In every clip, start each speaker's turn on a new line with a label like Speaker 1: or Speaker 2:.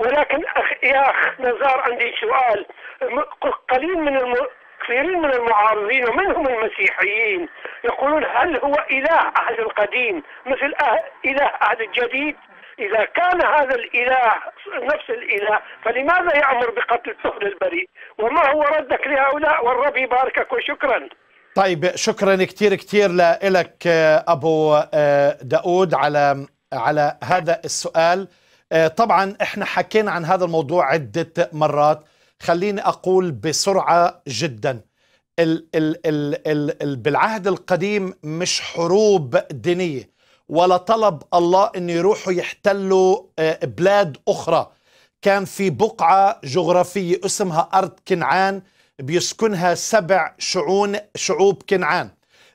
Speaker 1: ولكن أخ يا أخ نزار عندي سؤال قليل من الم... كثيرين من المعارضين ومنهم المسيحيين يقولون هل هو إله أهل القديم مثل أه- إله أهل الجديد إذا كان هذا الإله نفس الإله فلماذا يأمر بقتل الطفل البريء وما هو ردك لهؤلاء والرب يباركك وشكرا
Speaker 2: طيب شكرا كثير كثير لك آه، أبو آه، داود على على هذا السؤال آه، طبعا احنا حكينا عن هذا الموضوع عدة مرات خليني أقول بسرعة جدا ال ال ال ال ال بالعهد القديم مش حروب دينية ولا طلب الله أن يروحوا يحتلوا آه، بلاد أخرى كان في بقعة جغرافية اسمها أرض كنعان بيسكنها سبع شعون شعوب كنعان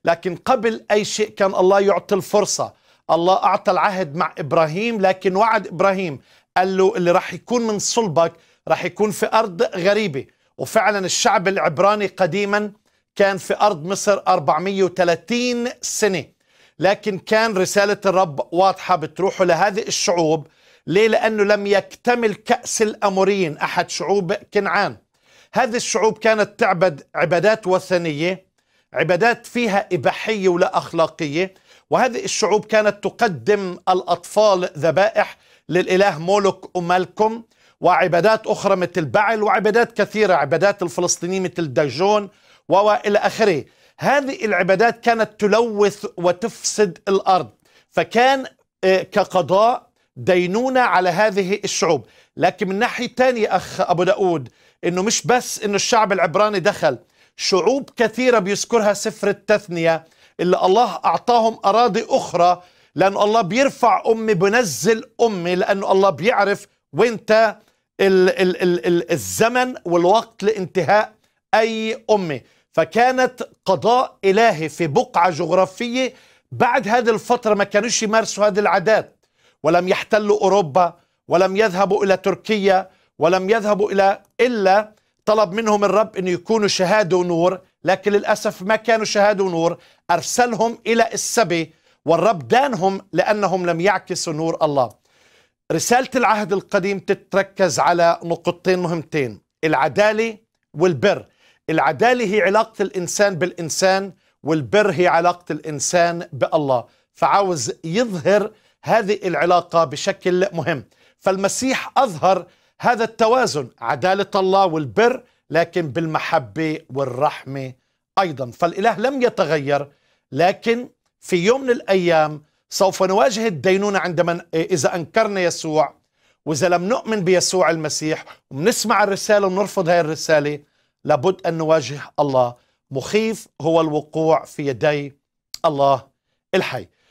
Speaker 2: لكن قبل أي شيء كان الله يعطي الفرصة الله أعطى العهد مع إبراهيم لكن وعد إبراهيم قال له اللي راح يكون من صلبك راح يكون في أرض غريبة وفعلا الشعب العبراني قديما كان في أرض مصر 430 سنة لكن كان رسالة الرب واضحة بتروحوا لهذه الشعوب ليه؟ لأنه لم يكتمل كأس الأموريين أحد شعوب كنعان هذه الشعوب كانت تعبد عبادات وثنية عبادات فيها إباحية ولا أخلاقية وهذه الشعوب كانت تقدم الأطفال ذبائح للإله مولوك ومالكم وعبادات أخرى مثل بعل وعبادات كثيرة عبادات الفلسطينيين مثل داجون وإلى آخره هذه العبادات كانت تلوث وتفسد الأرض فكان آه، كقضاء دينونة على هذه الشعوب لكن من ناحية تانية أخ أبو داود أنه مش بس أنه الشعب العبراني دخل شعوب كثيرة بيذكرها سفر التثنية اللي الله أعطاهم أراضي أخرى لأن الله بيرفع أمي بنزل أمي لأن الله بيعرف وانت الـ الـ الـ الـ الزمن والوقت لانتهاء أي أمي فكانت قضاء إلهي في بقعة جغرافية بعد هذه الفترة ما كانوش يمارسوا هذه العادات ولم يحتلوا أوروبا ولم يذهبوا إلى تركيا ولم يذهبوا إلى إلا طلب منهم الرب أن يكونوا شهادة ونور لكن للأسف ما كانوا شهادة ونور أرسلهم إلى السبي والرب دانهم لأنهم لم يعكسوا نور الله رسالة العهد القديم تتركز على نقطتين مهمتين العدالة والبر العدالة هي علاقة الإنسان بالإنسان والبر هي علاقة الإنسان بالله فعاوز يظهر هذه العلاقة بشكل مهم فالمسيح أظهر هذا التوازن عدالة الله والبر لكن بالمحبة والرحمة أيضا فالإله لم يتغير لكن في يوم من الأيام سوف نواجه الدينونة عندما إذا أنكرنا يسوع وإذا لم نؤمن بيسوع المسيح ونسمع الرسالة ونرفض هذه الرسالة لابد أن نواجه الله مخيف هو الوقوع في يدي الله الحي